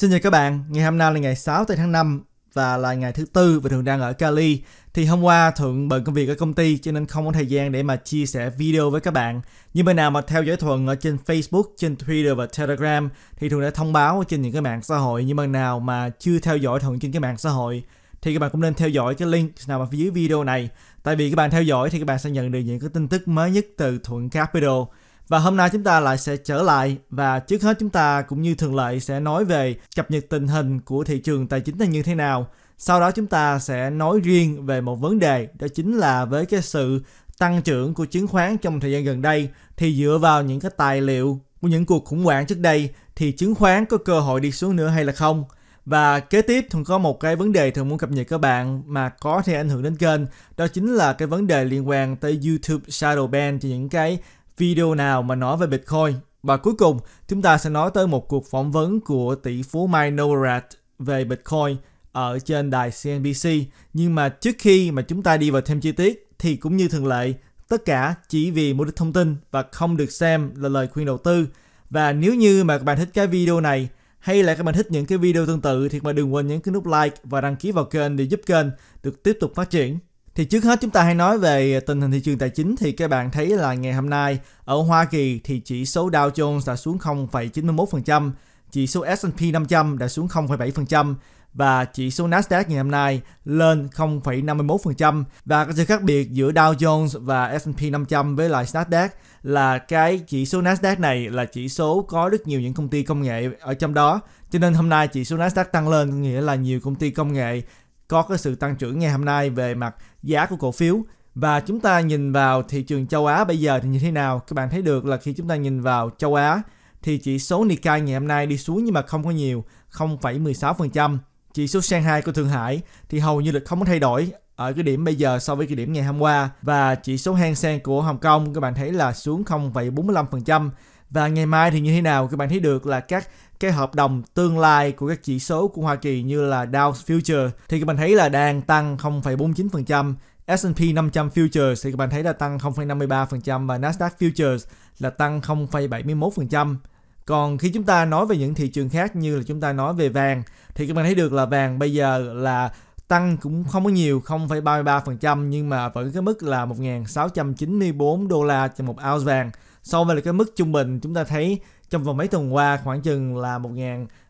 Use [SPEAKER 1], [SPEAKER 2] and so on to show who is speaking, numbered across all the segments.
[SPEAKER 1] Xin chào các bạn, ngày hôm nay là ngày 6 tây tháng 5 và là ngày thứ tư và Thường đang ở Cali. Thì hôm qua Thuận bận công việc ở công ty cho nên không có thời gian để mà chia sẻ video với các bạn. Nhưng mà nào mà theo dõi Thuận ở trên Facebook, trên Twitter và Telegram thì Thuận đã thông báo trên những cái mạng xã hội. Nhưng mà nào mà chưa theo dõi Thuận trên cái mạng xã hội thì các bạn cũng nên theo dõi cái link nào mà phía dưới video này. Tại vì các bạn theo dõi thì các bạn sẽ nhận được những cái tin tức mới nhất từ Thuận Capital và hôm nay chúng ta lại sẽ trở lại và trước hết chúng ta cũng như thường lệ sẽ nói về cập nhật tình hình của thị trường tài chính là như thế nào. Sau đó chúng ta sẽ nói riêng về một vấn đề đó chính là với cái sự tăng trưởng của chứng khoán trong thời gian gần đây thì dựa vào những cái tài liệu của những cuộc khủng hoảng trước đây thì chứng khoán có cơ hội đi xuống nữa hay là không. Và kế tiếp thường có một cái vấn đề thường muốn cập nhật các bạn mà có thể ảnh hưởng đến kênh, đó chính là cái vấn đề liên quan tới YouTube Shadow Ban cho những cái video nào mà nói về Bitcoin. Và cuối cùng, chúng ta sẽ nói tới một cuộc phỏng vấn của tỷ phú Mike Novogratz về Bitcoin ở trên đài CNBC. Nhưng mà trước khi mà chúng ta đi vào thêm chi tiết thì cũng như thường lệ, tất cả chỉ vì mục đích thông tin và không được xem là lời khuyên đầu tư. Và nếu như mà các bạn thích cái video này hay là các bạn thích những cái video tương tự thì các đừng quên nhấn cái nút like và đăng ký vào kênh để giúp kênh được tiếp tục phát triển. Thì trước hết chúng ta hãy nói về tình hình thị trường tài chính thì các bạn thấy là ngày hôm nay ở Hoa Kỳ thì chỉ số Dow Jones đã xuống 0,91%, chỉ số S&P 500 đã xuống 0,7% và chỉ số Nasdaq ngày hôm nay lên 0,51% và cái sự khác biệt giữa Dow Jones và S&P 500 với lại Nasdaq là cái chỉ số Nasdaq này là chỉ số có rất nhiều những công ty công nghệ ở trong đó cho nên hôm nay chỉ số Nasdaq tăng lên nghĩa là nhiều công ty công nghệ có cái sự tăng trưởng ngày hôm nay về mặt giá của cổ phiếu và chúng ta nhìn vào thị trường châu Á bây giờ thì như thế nào? Các bạn thấy được là khi chúng ta nhìn vào châu Á thì chỉ số Nikkei ngày hôm nay đi xuống nhưng mà không có nhiều, 0,16%. Chỉ số Shanghai của Thượng Hải thì hầu như là không có thay đổi ở cái điểm bây giờ so với cái điểm ngày hôm qua và chỉ số Hang Seng của Hồng Kông các bạn thấy là xuống 0,45% và ngày mai thì như thế nào các bạn thấy được là các cái hợp đồng tương lai của các chỉ số của Hoa Kỳ như là Dow Future thì các bạn thấy là đang tăng 0,49%, S&P 500 Futures thì các bạn thấy là tăng 0,53% và Nasdaq Futures là tăng 0,71%. Còn khi chúng ta nói về những thị trường khác như là chúng ta nói về vàng thì các bạn thấy được là vàng bây giờ là tăng cũng không có nhiều 0,33% nhưng mà vẫn cái mức là 1.694 đô la cho một ounce vàng so với là cái mức trung bình chúng ta thấy trong vòng mấy tuần qua khoảng chừng là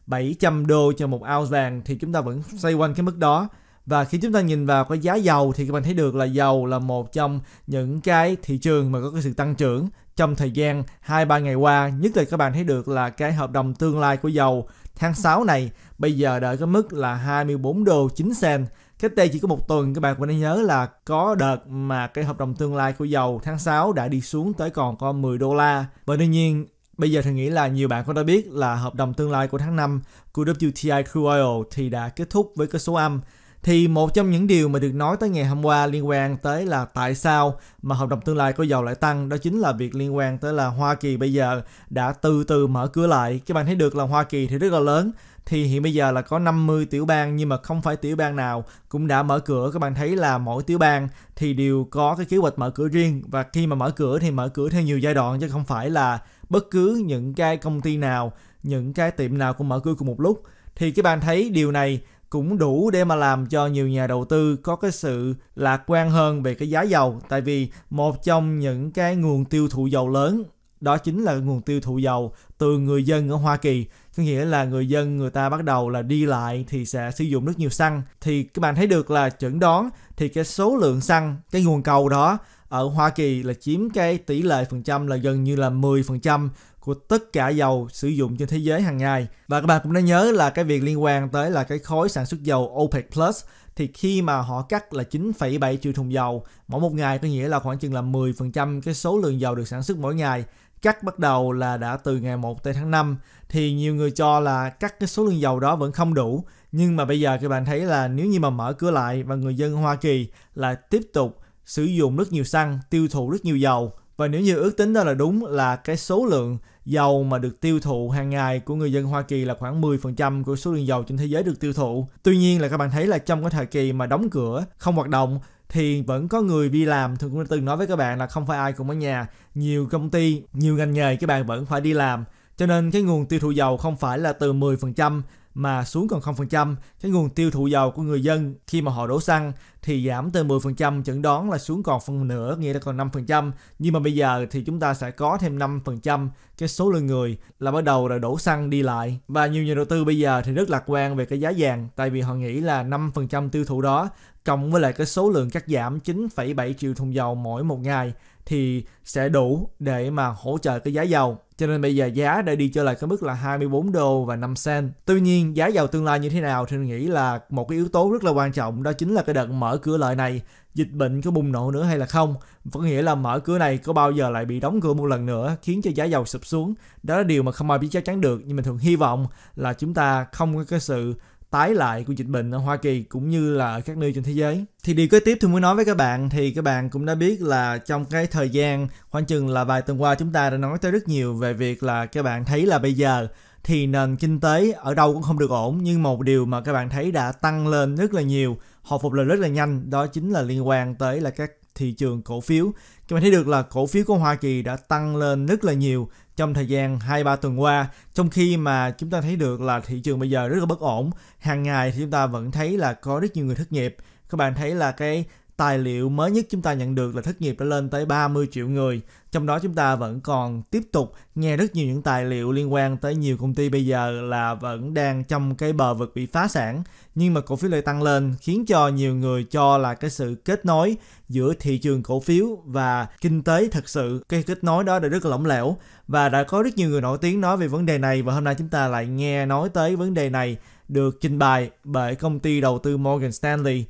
[SPEAKER 1] 1.700 đô cho một ounce vàng thì chúng ta vẫn xoay quanh cái mức đó và khi chúng ta nhìn vào cái giá dầu thì các bạn thấy được là dầu là một trong những cái thị trường mà có cái sự tăng trưởng trong thời gian 2-3 ngày qua nhất là các bạn thấy được là cái hợp đồng tương lai của dầu tháng 6 này bây giờ đợi cái mức là 24 đô 9 cent cách đây chỉ có một tuần các bạn vẫn nên nhớ là có đợt mà cái hợp đồng tương lai của dầu tháng 6 đã đi xuống tới còn có 10 đô la bởi đương nhiên Bây giờ thì nghĩ là nhiều bạn cũng đã biết là hợp đồng tương lai của tháng 5 của WTI Crude Oil thì đã kết thúc với cái số âm. Thì một trong những điều mà được nói tới ngày hôm qua liên quan tới là tại sao mà hợp đồng tương lai của dầu lại tăng đó chính là việc liên quan tới là Hoa Kỳ bây giờ đã từ từ mở cửa lại. Các bạn thấy được là Hoa Kỳ thì rất là lớn, thì hiện bây giờ là có 50 tiểu bang nhưng mà không phải tiểu bang nào cũng đã mở cửa các bạn thấy là mỗi tiểu bang thì đều có cái kế hoạch mở cửa riêng và khi mà mở cửa thì mở cửa theo nhiều giai đoạn chứ không phải là bất cứ những cái công ty nào những cái tiệm nào cũng mở cửa cùng một lúc thì các bạn thấy điều này cũng đủ để mà làm cho nhiều nhà đầu tư có cái sự lạc quan hơn về cái giá dầu tại vì một trong những cái nguồn tiêu thụ dầu lớn đó chính là nguồn tiêu thụ dầu từ người dân ở Hoa Kỳ có nghĩa là người dân người ta bắt đầu là đi lại thì sẽ sử dụng rất nhiều xăng thì các bạn thấy được là chẩn đoán thì cái số lượng xăng cái nguồn cầu đó ở Hoa Kỳ là chiếm cái tỷ lệ phần trăm là gần như là 10% của tất cả dầu sử dụng trên thế giới hàng ngày. Và các bạn cũng nên nhớ là cái việc liên quan tới là cái khối sản xuất dầu OPEC Plus thì khi mà họ cắt là 9,7 triệu thùng dầu mỗi một ngày có nghĩa là khoảng chừng là 10% cái số lượng dầu được sản xuất mỗi ngày cắt bắt đầu là đã từ ngày 1 tới tháng 5 thì nhiều người cho là cắt cái số lượng dầu đó vẫn không đủ nhưng mà bây giờ các bạn thấy là nếu như mà mở cửa lại và người dân Hoa Kỳ là tiếp tục sử dụng rất nhiều xăng, tiêu thụ rất nhiều dầu và nếu như ước tính đó là đúng là cái số lượng dầu mà được tiêu thụ hàng ngày của người dân Hoa Kỳ là khoảng 10% của số lượng dầu trên thế giới được tiêu thụ. Tuy nhiên là các bạn thấy là trong cái thời kỳ mà đóng cửa, không hoạt động thì vẫn có người đi làm thường cũng từng nói với các bạn là không phải ai cũng ở nhà nhiều công ty nhiều ngành nghề các bạn vẫn phải đi làm cho nên cái nguồn tiêu thụ dầu không phải là từ 10% mà xuống còn 0%, cái nguồn tiêu thụ dầu của người dân khi mà họ đổ xăng thì giảm từ 10% chẩn đoán là xuống còn phần nửa, nghĩa là còn 5%, nhưng mà bây giờ thì chúng ta sẽ có thêm 5% cái số lượng người là bắt đầu là đổ xăng đi lại. Và nhiều nhà đầu tư bây giờ thì rất lạc quan về cái giá vàng tại vì họ nghĩ là 5% tiêu thụ đó cộng với lại cái số lượng cắt giảm 9,7 triệu thùng dầu mỗi một ngày thì sẽ đủ để mà hỗ trợ cái giá dầu. Cho nên bây giờ giá đã đi trở lại cái mức là 24 đô và 5 sen. Tuy nhiên giá dầu tương lai như thế nào thì mình nghĩ là một cái yếu tố rất là quan trọng đó chính là cái đợt mở cửa lại này dịch bệnh có bùng nổ nữa hay là không có nghĩa là mở cửa này có bao giờ lại bị đóng cửa một lần nữa khiến cho giá dầu sụp xuống đó là điều mà không ai biết chắc chắn được nhưng mình thường hy vọng là chúng ta không có cái sự tái lại của dịch bệnh ở Hoa Kỳ cũng như là ở các nơi trên thế giới. Thì điều kế tiếp tôi muốn nói với các bạn thì các bạn cũng đã biết là trong cái thời gian khoảng chừng là vài tuần qua chúng ta đã nói tới rất nhiều về việc là các bạn thấy là bây giờ thì nền kinh tế ở đâu cũng không được ổn nhưng một điều mà các bạn thấy đã tăng lên rất là nhiều hồi phục lại rất là nhanh đó chính là liên quan tới là các thị trường cổ phiếu các bạn thấy được là cổ phiếu của Hoa Kỳ đã tăng lên rất là nhiều trong thời gian 2-3 tuần qua trong khi mà chúng ta thấy được là thị trường bây giờ rất là bất ổn hàng ngày thì chúng ta vẫn thấy là có rất nhiều người thất nghiệp các bạn thấy là cái Tài liệu mới nhất chúng ta nhận được là thất nghiệp đã lên tới 30 triệu người. Trong đó chúng ta vẫn còn tiếp tục nghe rất nhiều những tài liệu liên quan tới nhiều công ty bây giờ là vẫn đang trong cái bờ vực bị phá sản. Nhưng mà cổ phiếu lại tăng lên khiến cho nhiều người cho là cái sự kết nối giữa thị trường cổ phiếu và kinh tế thật sự. Cái kết nối đó đã rất là lỏng lẻo và đã có rất nhiều người nổi tiếng nói về vấn đề này và hôm nay chúng ta lại nghe nói tới vấn đề này được trình bày bởi công ty đầu tư Morgan Stanley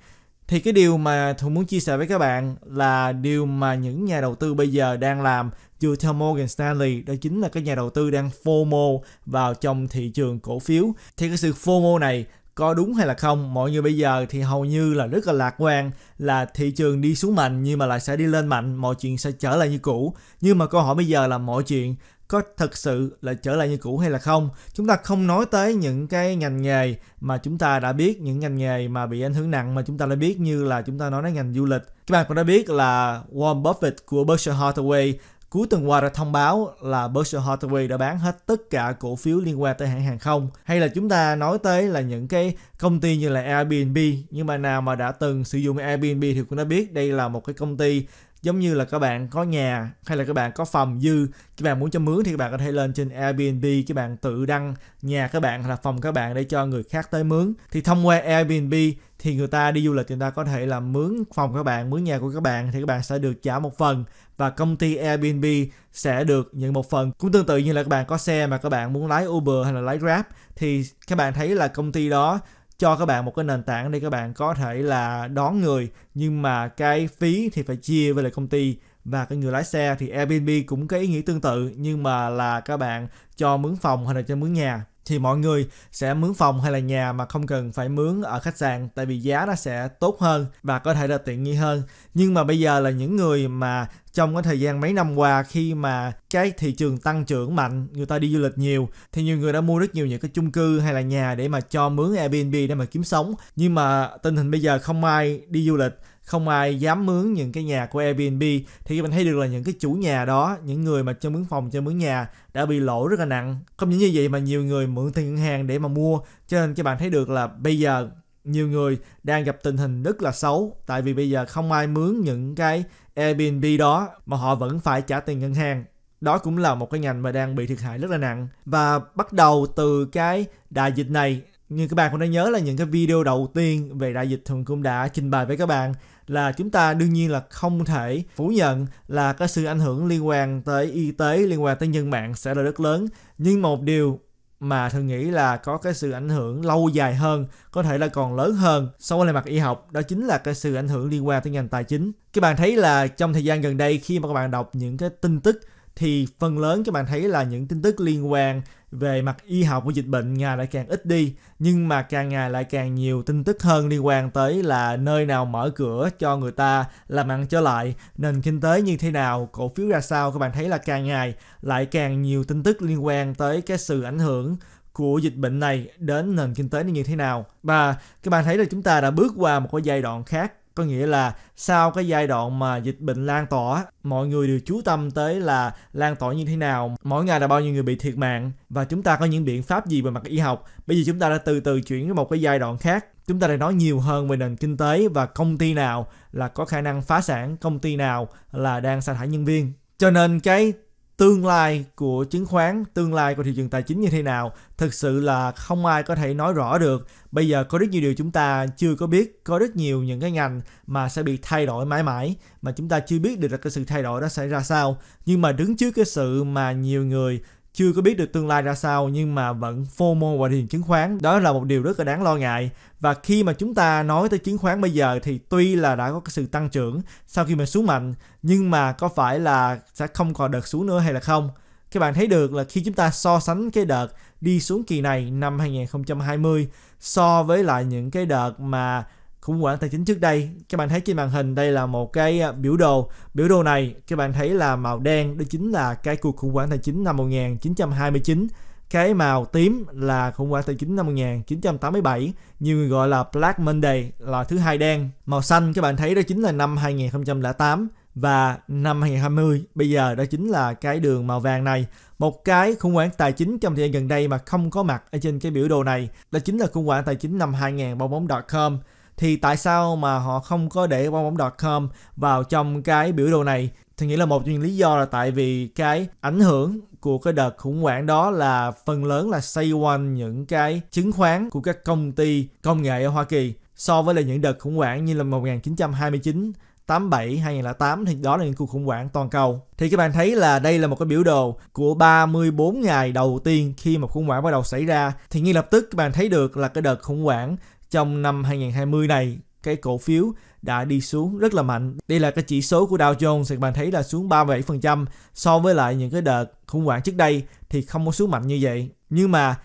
[SPEAKER 1] thì cái điều mà Thuận muốn chia sẻ với các bạn là điều mà những nhà đầu tư bây giờ đang làm dù theo Morgan Stanley đó chính là các nhà đầu tư đang FOMO vào trong thị trường cổ phiếu thì cái sự FOMO này có đúng hay là không mọi người bây giờ thì hầu như là rất là lạc quan là thị trường đi xuống mạnh nhưng mà lại sẽ đi lên mạnh mọi chuyện sẽ trở lại như cũ nhưng mà câu hỏi bây giờ là mọi chuyện có thực sự là trở lại như cũ hay là không chúng ta không nói tới những cái ngành nghề mà chúng ta đã biết những ngành nghề mà bị ảnh hưởng nặng mà chúng ta đã biết như là chúng ta nói đến ngành du lịch các bạn cũng đã biết là Warren Buffett của Berkshire Hathaway cuối tuần qua đã thông báo là Berkshire Hathaway đã bán hết tất cả cổ phiếu liên quan tới hãng hàng không hay là chúng ta nói tới là những cái công ty như là Airbnb nhưng mà nào mà đã từng sử dụng Airbnb thì cũng đã biết đây là một cái công ty giống như là các bạn có nhà hay là các bạn có phòng dư các bạn muốn cho mướn thì các bạn có thể lên trên Airbnb các bạn tự đăng nhà các bạn hay là phòng các bạn để cho người khác tới mướn thì thông qua Airbnb thì người ta đi du lịch người ta có thể là mướn phòng các bạn mướn nhà của các bạn thì các bạn sẽ được trả một phần và công ty Airbnb sẽ được nhận một phần cũng tương tự như là các bạn có xe mà các bạn muốn lái Uber hay là lái Grab thì các bạn thấy là công ty đó cho các bạn một cái nền tảng để các bạn có thể là đón người nhưng mà cái phí thì phải chia với lại công ty và cái người lái xe thì Airbnb cũng có ý nghĩa tương tự nhưng mà là các bạn cho mướn phòng hay là cho mướn nhà thì mọi người sẽ mướn phòng hay là nhà mà không cần phải mướn ở khách sạn tại vì giá nó sẽ tốt hơn và có thể là tiện nghi hơn nhưng mà bây giờ là những người mà trong cái thời gian mấy năm qua khi mà cái thị trường tăng trưởng mạnh người ta đi du lịch nhiều thì nhiều người đã mua rất nhiều những cái chung cư hay là nhà để mà cho mướn Airbnb để mà kiếm sống nhưng mà tình hình bây giờ không ai đi du lịch không ai dám mướn những cái nhà của Airbnb thì mình thấy được là những cái chủ nhà đó những người mà cho mướn phòng cho mướn nhà đã bị lỗ rất là nặng không những như vậy mà nhiều người mượn tiền ngân hàng để mà mua cho nên các bạn thấy được là bây giờ nhiều người đang gặp tình hình rất là xấu tại vì bây giờ không ai mướn những cái Airbnb đó mà họ vẫn phải trả tiền ngân hàng đó cũng là một cái ngành mà đang bị thiệt hại rất là nặng và bắt đầu từ cái đại dịch này như các bạn cũng đã nhớ là những cái video đầu tiên về đại dịch thường cũng đã trình bày với các bạn là chúng ta đương nhiên là không thể phủ nhận là cái sự ảnh hưởng liên quan tới y tế liên quan tới nhân mạng sẽ là rất lớn nhưng một điều mà thường nghĩ là có cái sự ảnh hưởng lâu dài hơn có thể là còn lớn hơn so với lại mặt y học đó chính là cái sự ảnh hưởng liên quan tới ngành tài chính các bạn thấy là trong thời gian gần đây khi mà các bạn đọc những cái tin tức thì phần lớn các bạn thấy là những tin tức liên quan về mặt y học của dịch bệnh ngày lại càng ít đi nhưng mà càng ngày lại càng nhiều tin tức hơn liên quan tới là nơi nào mở cửa cho người ta làm ăn trở lại nền kinh tế như thế nào cổ phiếu ra sao các bạn thấy là càng ngày lại càng nhiều tin tức liên quan tới cái sự ảnh hưởng của dịch bệnh này đến nền kinh tế như thế nào và các bạn thấy là chúng ta đã bước qua một cái giai đoạn khác có nghĩa là sau cái giai đoạn mà dịch bệnh lan tỏa mọi người đều chú tâm tới là lan tỏa như thế nào mỗi ngày là bao nhiêu người bị thiệt mạng và chúng ta có những biện pháp gì về mặt y học bây giờ chúng ta đã từ từ chuyển đến một cái giai đoạn khác chúng ta đang nói nhiều hơn về nền kinh tế và công ty nào là có khả năng phá sản công ty nào là đang sa thải nhân viên cho nên cái tương lai của chứng khoán, tương lai của thị trường tài chính như thế nào, thực sự là không ai có thể nói rõ được. Bây giờ có rất nhiều điều chúng ta chưa có biết, có rất nhiều những cái ngành mà sẽ bị thay đổi mãi mãi mà chúng ta chưa biết được là cái sự thay đổi đó sẽ ra sao. Nhưng mà đứng trước cái sự mà nhiều người chưa có biết được tương lai ra sao nhưng mà vẫn FOMO vào thị trường chứng khoán, đó là một điều rất là đáng lo ngại và khi mà chúng ta nói tới chứng khoán bây giờ thì tuy là đã có cái sự tăng trưởng sau khi mà xuống mạnh nhưng mà có phải là sẽ không còn đợt xuống nữa hay là không các bạn thấy được là khi chúng ta so sánh cái đợt đi xuống kỳ này năm 2020 so với lại những cái đợt mà khủng hoảng tài chính trước đây các bạn thấy trên màn hình đây là một cái à, biểu đồ biểu đồ này các bạn thấy là màu đen đó chính là cái cuộc khủng hoảng tài chính năm 1929 cái màu tím là khủng hoảng tài chính năm 1987 nhiều người gọi là Black Monday là thứ hai đen màu xanh các bạn thấy đó chính là năm 2008 và năm 2020 bây giờ đó chính là cái đường màu vàng này một cái khủng hoảng tài chính trong thời gian gần đây mà không có mặt ở trên cái biểu đồ này đó chính là khủng hoảng tài chính năm 2000 bong bóng.com thì tại sao mà họ không có để bong bóng.com vào trong cái biểu đồ này thì nghĩ là một trong những lý do là tại vì cái ảnh hưởng của cái đợt khủng hoảng đó là phần lớn là xoay quanh những cái chứng khoán của các công ty công nghệ ở Hoa Kỳ so với là những đợt khủng hoảng như là 1929 87 2008 thì đó là những cuộc khủng hoảng toàn cầu. Thì các bạn thấy là đây là một cái biểu đồ của 34 ngày đầu tiên khi mà khủng hoảng bắt đầu xảy ra thì ngay lập tức các bạn thấy được là cái đợt khủng hoảng trong năm 2020 này cái cổ phiếu đã đi xuống rất là mạnh. Đây là cái chỉ số của Dow Jones thì các bạn thấy là xuống 37% so với lại những cái đợt khủng hoảng trước đây thì không có xuống mạnh như vậy. Nhưng mà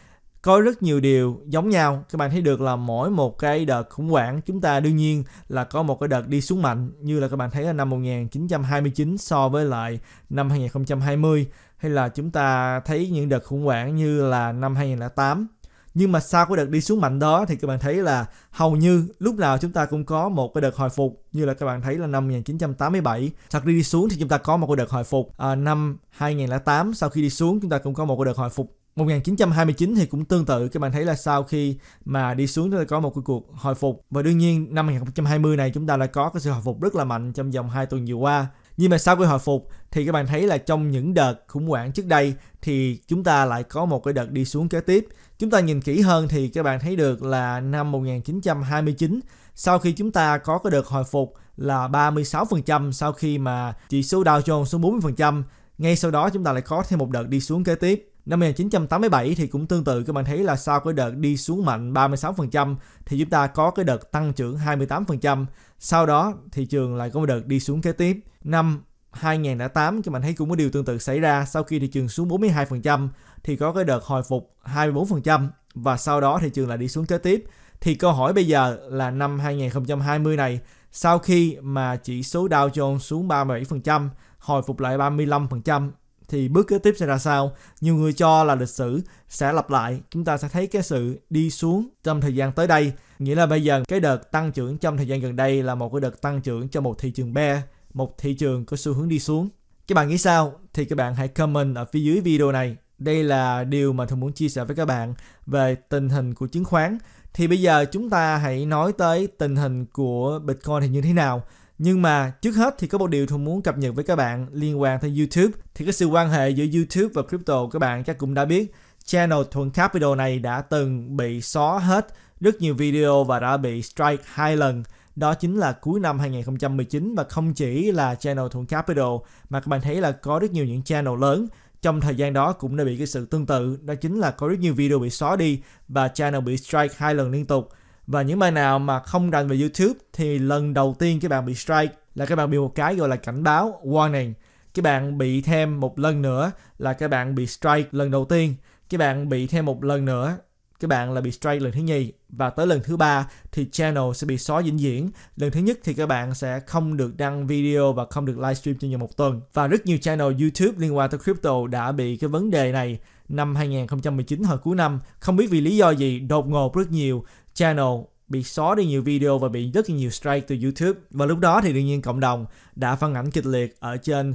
[SPEAKER 1] có rất nhiều điều giống nhau các bạn thấy được là mỗi một cái đợt khủng hoảng chúng ta đương nhiên là có một cái đợt đi xuống mạnh như là các bạn thấy là năm 1929 so với lại năm 2020 hay là chúng ta thấy những đợt khủng hoảng như là năm 2008 nhưng mà sau cái đợt đi xuống mạnh đó thì các bạn thấy là hầu như lúc nào chúng ta cũng có một cái đợt hồi phục như là các bạn thấy là năm 1987 thật đi xuống thì chúng ta có một cái đợt hồi phục à, năm 2008 sau khi đi xuống chúng ta cũng có một cái đợt hồi phục 1929 thì cũng tương tự các bạn thấy là sau khi mà đi xuống chúng ta có một cái cuộc hồi phục và đương nhiên năm 2020 này chúng ta đã có cái sự hồi phục rất là mạnh trong vòng 2 tuần vừa qua nhưng mà sau cái hồi phục thì các bạn thấy là trong những đợt khủng hoảng trước đây thì chúng ta lại có một cái đợt đi xuống kế tiếp Chúng ta nhìn kỹ hơn thì các bạn thấy được là năm 1929 sau khi chúng ta có cái đợt hồi phục là 36% sau khi mà chỉ số Dow Jones xuống 40%, ngay sau đó chúng ta lại có thêm một đợt đi xuống kế tiếp. Năm 1987 thì cũng tương tự các bạn thấy là sau cái đợt đi xuống mạnh 36% thì chúng ta có cái đợt tăng trưởng 28%. Sau đó thị trường lại có một đợt đi xuống kế tiếp. Năm 2008 các bạn thấy cũng có điều tương tự xảy ra sau khi thị trường xuống 42% thì có cái đợt hồi phục 24% và sau đó thị trường lại đi xuống kế tiếp. Thì câu hỏi bây giờ là năm 2020 này sau khi mà chỉ số Dow Jones xuống 37%, hồi phục lại 35% thì bước kế tiếp sẽ ra sao? Nhiều người cho là lịch sử sẽ lặp lại, chúng ta sẽ thấy cái sự đi xuống trong thời gian tới đây. Nghĩa là bây giờ cái đợt tăng trưởng trong thời gian gần đây là một cái đợt tăng trưởng cho một thị trường bear, một thị trường có xu hướng đi xuống. Các bạn nghĩ sao? Thì các bạn hãy comment ở phía dưới video này đây là điều mà Thuận muốn chia sẻ với các bạn về tình hình của chứng khoán. Thì bây giờ chúng ta hãy nói tới tình hình của Bitcoin thì như thế nào. Nhưng mà trước hết thì có một điều tôi muốn cập nhật với các bạn liên quan tới YouTube. Thì cái sự quan hệ giữa YouTube và crypto các bạn chắc cũng đã biết. Channel Thuận Capital này đã từng bị xóa hết rất nhiều video và đã bị strike hai lần đó chính là cuối năm 2019 và không chỉ là channel Thuận Capital mà các bạn thấy là có rất nhiều những channel lớn trong thời gian đó cũng đã bị cái sự tương tự đó chính là có rất nhiều video bị xóa đi và channel bị strike hai lần liên tục và những bài nào mà không rành về YouTube thì lần đầu tiên các bạn bị strike là các bạn bị một cái gọi là cảnh báo warning các bạn bị thêm một lần nữa là các bạn bị strike lần đầu tiên các bạn bị thêm một lần nữa các bạn là bị strike lần thứ nhì và tới lần thứ ba thì channel sẽ bị xóa vĩnh viễn lần thứ nhất thì các bạn sẽ không được đăng video và không được livestream trong vòng một tuần và rất nhiều channel YouTube liên quan tới crypto đã bị cái vấn đề này năm 2019 hồi cuối năm không biết vì lý do gì đột ngột rất nhiều channel bị xóa đi nhiều video và bị rất nhiều strike từ YouTube và lúc đó thì đương nhiên cộng đồng đã phản ảnh kịch liệt ở trên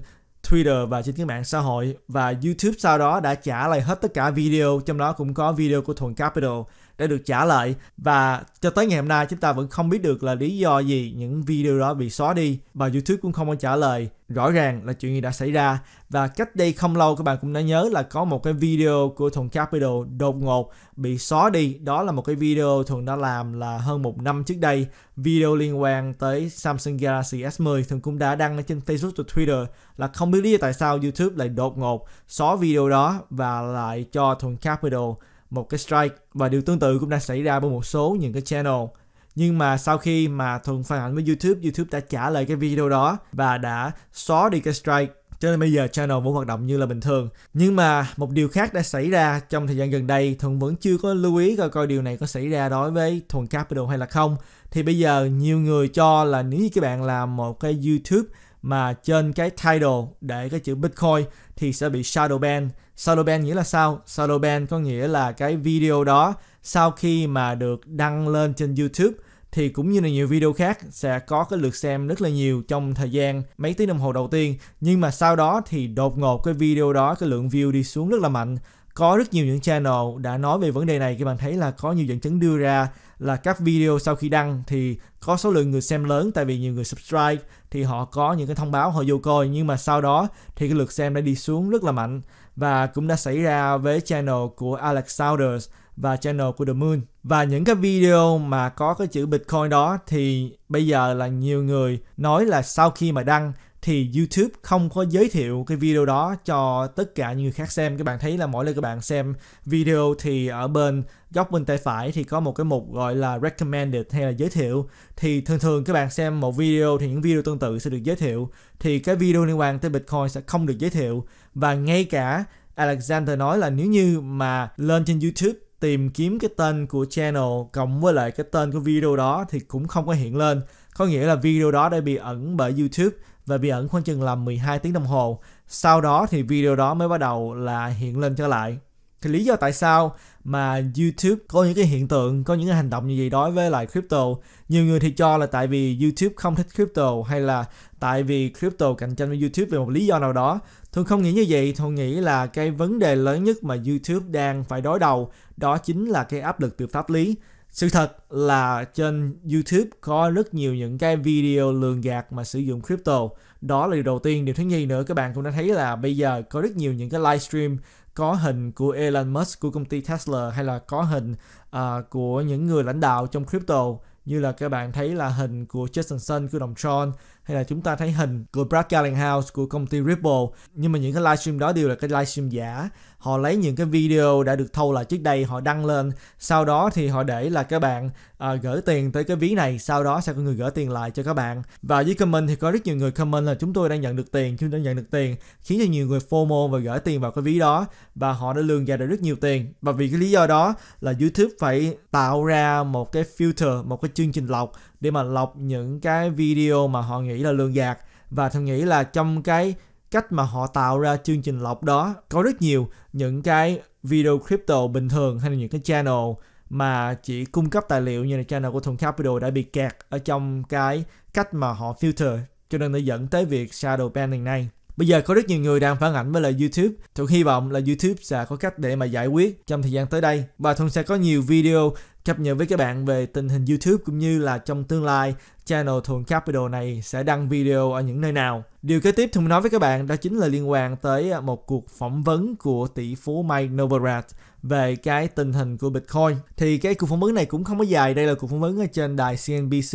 [SPEAKER 1] Twitter và trên các mạng xã hội và YouTube sau đó đã trả lại hết tất cả video trong đó cũng có video của Thuận Capital để được trả lại và cho tới ngày hôm nay chúng ta vẫn không biết được là lý do gì những video đó bị xóa đi và YouTube cũng không có trả lời rõ ràng là chuyện gì đã xảy ra và cách đây không lâu các bạn cũng đã nhớ là có một cái video của Thùng Capital đột ngột bị xóa đi đó là một cái video Thùng đã làm là hơn một năm trước đây video liên quan tới Samsung Galaxy S10 Thùng cũng đã đăng trên Facebook và Twitter là không biết lý do tại sao YouTube lại đột ngột xóa video đó và lại cho Thùng Capital một cái strike và điều tương tự cũng đã xảy ra với một số những cái channel nhưng mà sau khi mà thuận phản ảnh với YouTube, YouTube đã trả lời cái video đó và đã xóa đi cái strike cho nên bây giờ channel vẫn hoạt động như là bình thường nhưng mà một điều khác đã xảy ra trong thời gian gần đây thuận vẫn chưa có lưu ý coi coi điều này có xảy ra đối với thuận capital hay là không thì bây giờ nhiều người cho là nếu như các bạn làm một cái youtube mà trên cái title để cái chữ Bitcoin thì sẽ bị shadow ban. Shadow ban nghĩa là sao? Shadow ban có nghĩa là cái video đó sau khi mà được đăng lên trên YouTube thì cũng như là nhiều video khác sẽ có cái lượt xem rất là nhiều trong thời gian mấy tiếng đồng hồ đầu tiên nhưng mà sau đó thì đột ngột cái video đó cái lượng view đi xuống rất là mạnh có rất nhiều những channel đã nói về vấn đề này các bạn thấy là có nhiều dẫn chứng đưa ra là các video sau khi đăng thì có số lượng người xem lớn tại vì nhiều người subscribe thì họ có những cái thông báo họ vô coi nhưng mà sau đó thì cái lượt xem đã đi xuống rất là mạnh và cũng đã xảy ra với channel của Alex Saunders và channel của The Moon và những cái video mà có cái chữ Bitcoin đó thì bây giờ là nhiều người nói là sau khi mà đăng thì YouTube không có giới thiệu cái video đó cho tất cả những người khác xem. Các bạn thấy là mỗi lần các bạn xem video thì ở bên góc bên tay phải thì có một cái mục gọi là recommended hay là giới thiệu. Thì thường thường các bạn xem một video thì những video tương tự sẽ được giới thiệu. Thì cái video liên quan tới Bitcoin sẽ không được giới thiệu. Và ngay cả Alexander nói là nếu như mà lên trên YouTube tìm kiếm cái tên của channel cộng với lại cái tên của video đó thì cũng không có hiện lên. Có nghĩa là video đó đã bị ẩn bởi YouTube và bị ẩn khoảng chừng là 12 tiếng đồng hồ. Sau đó thì video đó mới bắt đầu là hiện lên trở lại. Thì lý do tại sao mà YouTube có những cái hiện tượng, có những cái hành động như vậy đối với lại crypto. Nhiều người thì cho là tại vì YouTube không thích crypto hay là tại vì crypto cạnh tranh với YouTube về một lý do nào đó. Thường không nghĩ như vậy, tôi nghĩ là cái vấn đề lớn nhất mà YouTube đang phải đối đầu đó chính là cái áp lực từ pháp lý sự thật là trên YouTube có rất nhiều những cái video lường gạt mà sử dụng crypto. Đó là điều đầu tiên. Điều thứ nhì nữa các bạn cũng đã thấy là bây giờ có rất nhiều những cái livestream có hình của Elon Musk của công ty Tesla hay là có hình uh, của những người lãnh đạo trong crypto như là các bạn thấy là hình của Jason Sun của đồng Tron hay là chúng ta thấy hình của Brad Gallinghouse của công ty Ripple nhưng mà những cái livestream đó đều là cái livestream giả họ lấy những cái video đã được thâu lại trước đây họ đăng lên sau đó thì họ để là các bạn à, gửi tiền tới cái ví này sau đó sẽ có người gửi tiền lại cho các bạn và dưới comment thì có rất nhiều người comment là chúng tôi đang nhận được tiền chúng tôi đang nhận được tiền khiến cho nhiều người FOMO và gửi tiền vào cái ví đó và họ đã lường gạt được rất nhiều tiền và vì cái lý do đó là YouTube phải tạo ra một cái filter một cái chương trình lọc để mà lọc những cái video mà họ nghĩ là lường gạt và thằng nghĩ là trong cái cách mà họ tạo ra chương trình lọc đó có rất nhiều những cái video crypto bình thường hay là những cái channel mà chỉ cung cấp tài liệu như là channel của Thuần Capital đã bị kẹt ở trong cái cách mà họ filter cho nên nó dẫn tới việc shadow banning này Bây giờ có rất nhiều người đang phản ảnh với lại YouTube. Thuận hy vọng là YouTube sẽ có cách để mà giải quyết trong thời gian tới đây. Và Thuận sẽ có nhiều video cập nhật với các bạn về tình hình YouTube cũng như là trong tương lai channel Thuận Capital này sẽ đăng video ở những nơi nào. Điều kế tiếp Thuận nói với các bạn đó chính là liên quan tới à, một cuộc phỏng vấn của tỷ phú Mike Novogratz về cái tình hình của Bitcoin. Thì cái cuộc phỏng vấn này cũng không có dài, đây là cuộc phỏng vấn ở trên đài CNBC,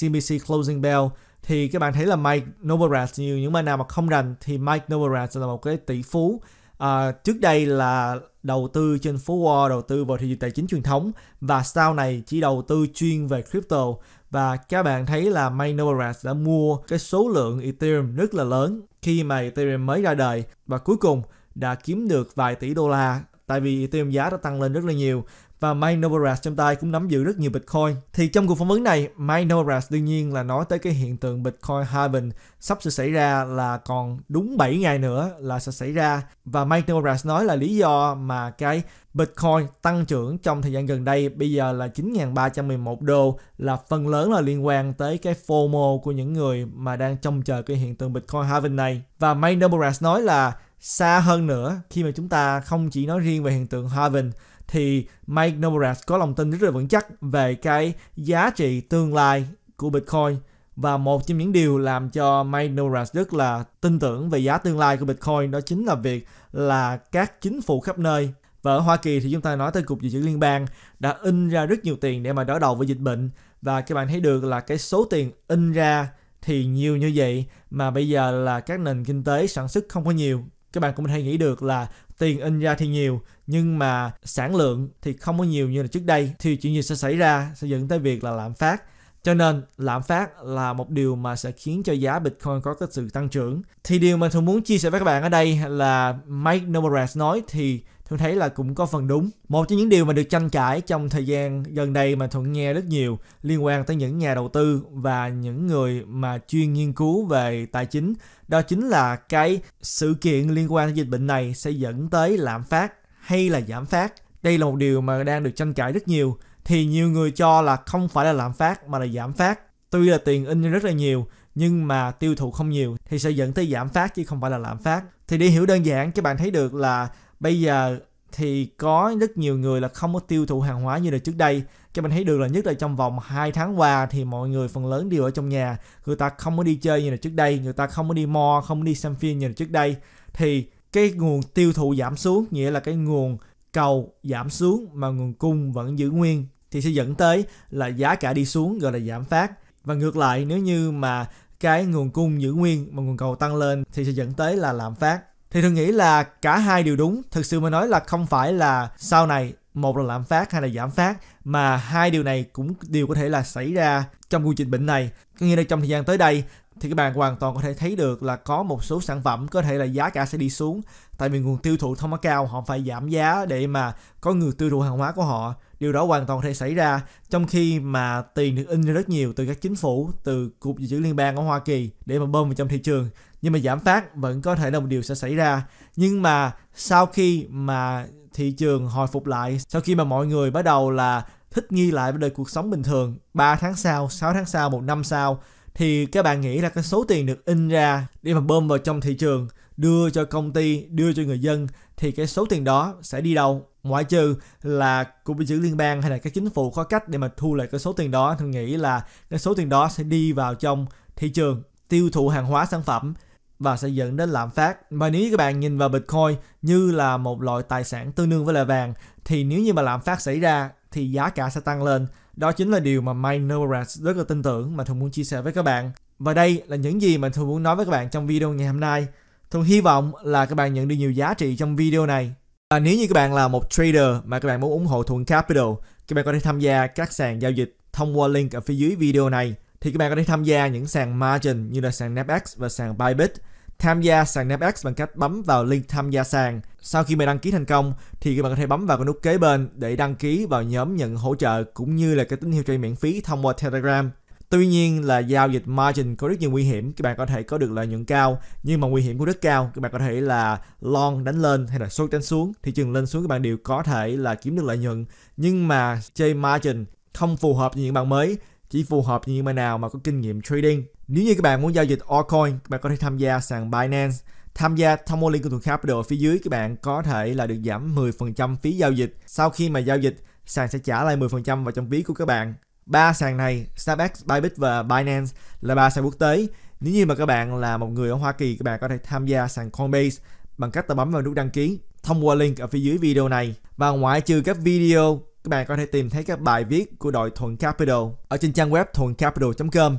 [SPEAKER 1] CNBC Closing Bell thì các bạn thấy là Mike Novogratz như những bạn nào mà không rành thì Mike Novogratz là một cái tỷ phú à, trước đây là đầu tư trên phố Wall đầu tư vào thị trường tài chính truyền thống và sau này chỉ đầu tư chuyên về crypto và các bạn thấy là Mike Novogratz đã mua cái số lượng Ethereum rất là lớn khi mà Ethereum mới ra đời và cuối cùng đã kiếm được vài tỷ đô la tại vì Ethereum giá đã tăng lên rất là nhiều và Mike Novogratz trong tay cũng nắm giữ rất nhiều Bitcoin. Thì trong cuộc phỏng vấn này, Mike Novogratz đương nhiên là nói tới cái hiện tượng Bitcoin halving sắp sẽ xảy ra là còn đúng 7 ngày nữa là sẽ xảy ra. Và Mike Novogratz nói là lý do mà cái Bitcoin tăng trưởng trong thời gian gần đây bây giờ là 9.311 đô là phần lớn là liên quan tới cái FOMO của những người mà đang trông chờ cái hiện tượng Bitcoin halving này. Và Mike Novogratz nói là xa hơn nữa khi mà chúng ta không chỉ nói riêng về hiện tượng halving thì Mike Novogratz có lòng tin rất là vững chắc về cái giá trị tương lai của Bitcoin và một trong những điều làm cho Mike Novogratz rất là tin tưởng về giá tương lai của Bitcoin đó chính là việc là các chính phủ khắp nơi và ở Hoa Kỳ thì chúng ta nói tới cục dự trữ liên bang đã in ra rất nhiều tiền để mà đối đầu với dịch bệnh và các bạn thấy được là cái số tiền in ra thì nhiều như vậy mà bây giờ là các nền kinh tế sản xuất không có nhiều các bạn cũng hay nghĩ được là tiền in ra thì nhiều nhưng mà sản lượng thì không có nhiều như là trước đây thì chuyện gì sẽ xảy ra sẽ dẫn tới việc là lạm phát cho nên lạm phát là một điều mà sẽ khiến cho giá Bitcoin có cái sự tăng trưởng. Thì điều mà tôi muốn chia sẻ với các bạn ở đây là Mike Novogratz nói thì tôi thấy là cũng có phần đúng. Một trong những điều mà được tranh cãi trong thời gian gần đây mà Thuận nghe rất nhiều liên quan tới những nhà đầu tư và những người mà chuyên nghiên cứu về tài chính, đó chính là cái sự kiện liên quan tới dịch bệnh này sẽ dẫn tới lạm phát hay là giảm phát. Đây là một điều mà đang được tranh cãi rất nhiều thì nhiều người cho là không phải là lạm phát mà là giảm phát. Tuy là tiền in rất là nhiều nhưng mà tiêu thụ không nhiều thì sẽ dẫn tới giảm phát chứ không phải là lạm phát thì để hiểu đơn giản các bạn thấy được là bây giờ thì có rất nhiều người là không có tiêu thụ hàng hóa như là trước đây các bạn thấy được là nhất là trong vòng 2 tháng qua thì mọi người phần lớn đều ở trong nhà người ta không có đi chơi như là trước đây người ta không có đi mall không có đi xem phim như là trước đây thì cái nguồn tiêu thụ giảm xuống nghĩa là cái nguồn cầu giảm xuống mà nguồn cung vẫn giữ nguyên thì sẽ dẫn tới là giá cả đi xuống gọi là giảm phát và ngược lại nếu như mà cái nguồn cung giữ nguyên mà nguồn cầu tăng lên thì sẽ dẫn tới là lạm phát thì thường nghĩ là cả hai điều đúng thực sự mà nói là không phải là sau này một là lạm phát hay là giảm phát mà hai điều này cũng đều có thể là xảy ra trong quy trình bệnh này có nghĩa là trong thời gian tới đây thì các bạn hoàn toàn có thể thấy được là có một số sản phẩm có thể là giá cả sẽ đi xuống tại vì nguồn tiêu thụ không có cao họ phải giảm giá để mà có người tiêu thụ hàng hóa của họ điều đó hoàn toàn có thể xảy ra trong khi mà tiền được in ra rất nhiều từ các chính phủ từ cục dự trữ liên bang ở hoa kỳ để mà bơm vào trong thị trường nhưng mà giảm phát vẫn có thể là một điều sẽ xảy ra nhưng mà sau khi mà thị trường hồi phục lại sau khi mà mọi người bắt đầu là thích nghi lại với đời cuộc sống bình thường 3 tháng sau 6 tháng sau một năm sau thì các bạn nghĩ là cái số tiền được in ra để mà bơm vào trong thị trường đưa cho công ty đưa cho người dân thì cái số tiền đó sẽ đi đâu ngoại trừ là cục dự trữ liên bang hay là các chính phủ có cách để mà thu lại cái số tiền đó thì nghĩ là cái số tiền đó sẽ đi vào trong thị trường tiêu thụ hàng hóa sản phẩm và sẽ dẫn đến lạm phát. Mà nếu như các bạn nhìn vào Bitcoin như là một loại tài sản tương đương với là vàng thì nếu như mà lạm phát xảy ra thì giá cả sẽ tăng lên. Đó chính là điều mà Mike Novogratz rất là tin tưởng mà Thường muốn chia sẻ với các bạn. Và đây là những gì mà Thường muốn nói với các bạn trong video ngày hôm nay. Thường hy vọng là các bạn nhận được nhiều giá trị trong video này. Và nếu như các bạn là một trader mà các bạn muốn ủng hộ Thuận Capital, các bạn có thể tham gia các sàn giao dịch thông qua link ở phía dưới video này. Thì các bạn có thể tham gia những sàn margin như là sàn Napex và sàn Bybit tham gia sàn nfx bằng cách bấm vào link tham gia sàn. Sau khi bạn đăng ký thành công thì các bạn có thể bấm vào cái nút kế bên để đăng ký vào nhóm nhận hỗ trợ cũng như là cái tín hiệu trade miễn phí thông qua Telegram. Tuy nhiên là giao dịch margin có rất nhiều nguy hiểm, các bạn có thể có được lợi nhuận cao, nhưng mà nguy hiểm cũng rất cao, các bạn có thể là long đánh lên hay là short đánh xuống, thị trường lên xuống các bạn đều có thể là kiếm được lợi nhuận, nhưng mà chơi margin không phù hợp với những bạn mới, chỉ phù hợp với những bạn nào mà có kinh nghiệm trading. Nếu như các bạn muốn giao dịch altcoin, các bạn có thể tham gia sàn Binance. Tham gia thông qua link của Thuận Capital phía dưới các bạn có thể là được giảm 10% phí giao dịch. Sau khi mà giao dịch, sàn sẽ trả lại 10% vào trong ví của các bạn. Ba sàn này, Starbucks, Bybit và Binance là ba sàn quốc tế. Nếu như mà các bạn là một người ở Hoa Kỳ, các bạn có thể tham gia sàn Coinbase bằng cách ta bấm vào nút đăng ký thông qua link ở phía dưới video này. Và ngoại trừ các video, các bạn có thể tìm thấy các bài viết của đội Thuận Capital ở trên trang web thuậncapital.com